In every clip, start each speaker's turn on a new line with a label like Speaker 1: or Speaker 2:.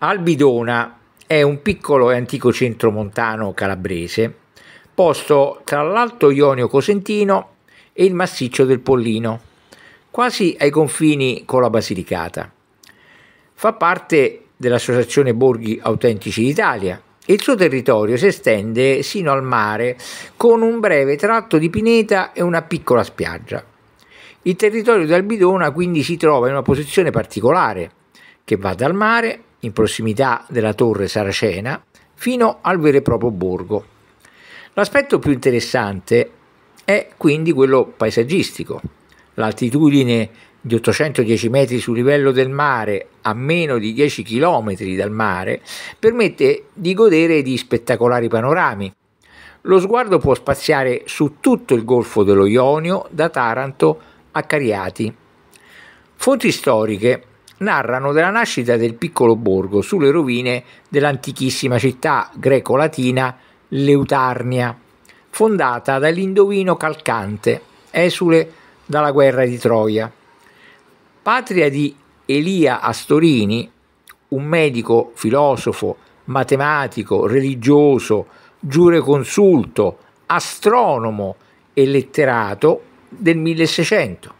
Speaker 1: Albidona è un piccolo e antico centro montano calabrese, posto tra l'Alto Ionio Cosentino e il massiccio del Pollino, quasi ai confini con la Basilicata. Fa parte dell'Associazione Borghi Autentici d'Italia e il suo territorio si estende sino al mare con un breve tratto di pineta e una piccola spiaggia. Il territorio di Albidona quindi si trova in una posizione particolare che va dal mare in prossimità della torre saracena, fino al vero e proprio borgo. L'aspetto più interessante è quindi quello paesaggistico. L'altitudine di 810 metri sul livello del mare, a meno di 10 km dal mare, permette di godere di spettacolari panorami. Lo sguardo può spaziare su tutto il golfo dello Ionio, da Taranto a Cariati. Fonti storiche narrano della nascita del piccolo borgo sulle rovine dell'antichissima città greco-latina Leutarnia, fondata dall'indovino Calcante, esule dalla guerra di Troia. Patria di Elia Astorini, un medico, filosofo, matematico, religioso, giureconsulto, astronomo e letterato del 1600.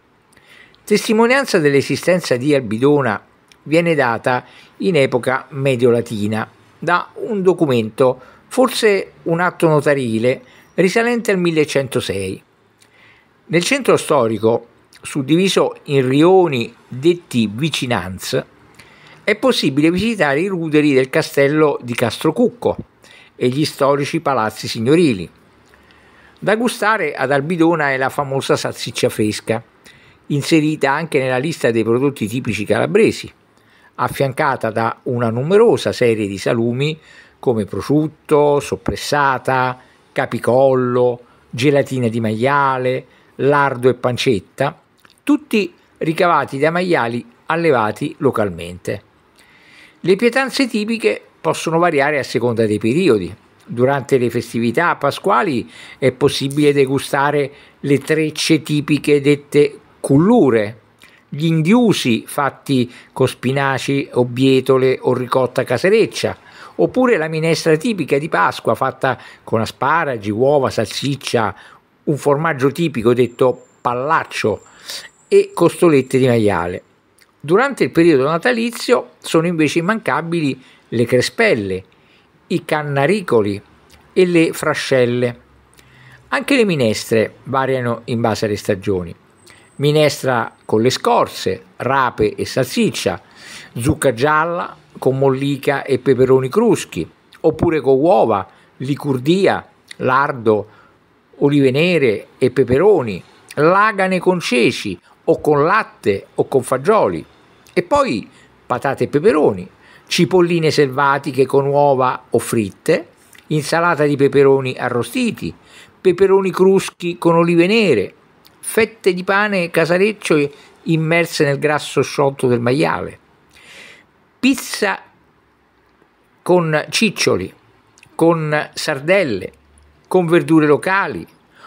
Speaker 1: Testimonianza dell'esistenza di Albidona viene data in epoca medio-latina da un documento, forse un atto notarile, risalente al 1106. Nel centro storico, suddiviso in rioni detti vicinanz, è possibile visitare i ruderi del castello di Castrocucco e gli storici palazzi signorili. Da gustare ad Albidona è la famosa salsiccia fresca, inserita anche nella lista dei prodotti tipici calabresi, affiancata da una numerosa serie di salumi come prosciutto, soppressata, capicollo, gelatina di maiale, lardo e pancetta, tutti ricavati da maiali allevati localmente. Le pietanze tipiche possono variare a seconda dei periodi. Durante le festività pasquali è possibile degustare le trecce tipiche dette cullure, gli indiusi fatti con spinaci o bietole o ricotta casereccia, oppure la minestra tipica di Pasqua fatta con asparagi, uova, salsiccia, un formaggio tipico detto pallaccio e costolette di maiale. Durante il periodo natalizio sono invece immancabili le crespelle, i cannaricoli e le frascelle. Anche le minestre variano in base alle stagioni minestra con le scorze, rape e salsiccia, zucca gialla con mollica e peperoni cruschi, oppure con uova, licurdia, lardo, olive nere e peperoni, lagane con ceci o con latte o con fagioli e poi patate e peperoni, cipolline selvatiche con uova o fritte, insalata di peperoni arrostiti, peperoni cruschi con olive nere, fette di pane e casareccio immerse nel grasso sciolto del maiale, pizza con ciccioli, con sardelle, con verdure locali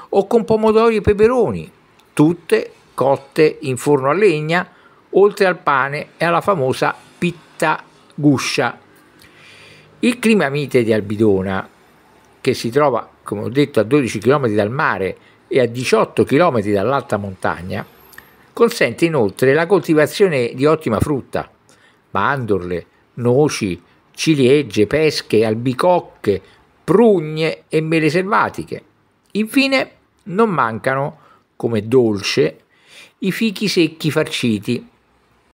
Speaker 1: o con pomodori e peperoni, tutte cotte in forno a legna, oltre al pane e alla famosa pitta guscia. Il clima mite di Albidona, che si trova, come ho detto, a 12 km dal mare e a 18 km dall'alta montagna, consente inoltre la coltivazione di ottima frutta, mandorle, noci, ciliegie, pesche, albicocche, prugne e mele selvatiche. Infine non mancano, come dolce, i fichi secchi farciti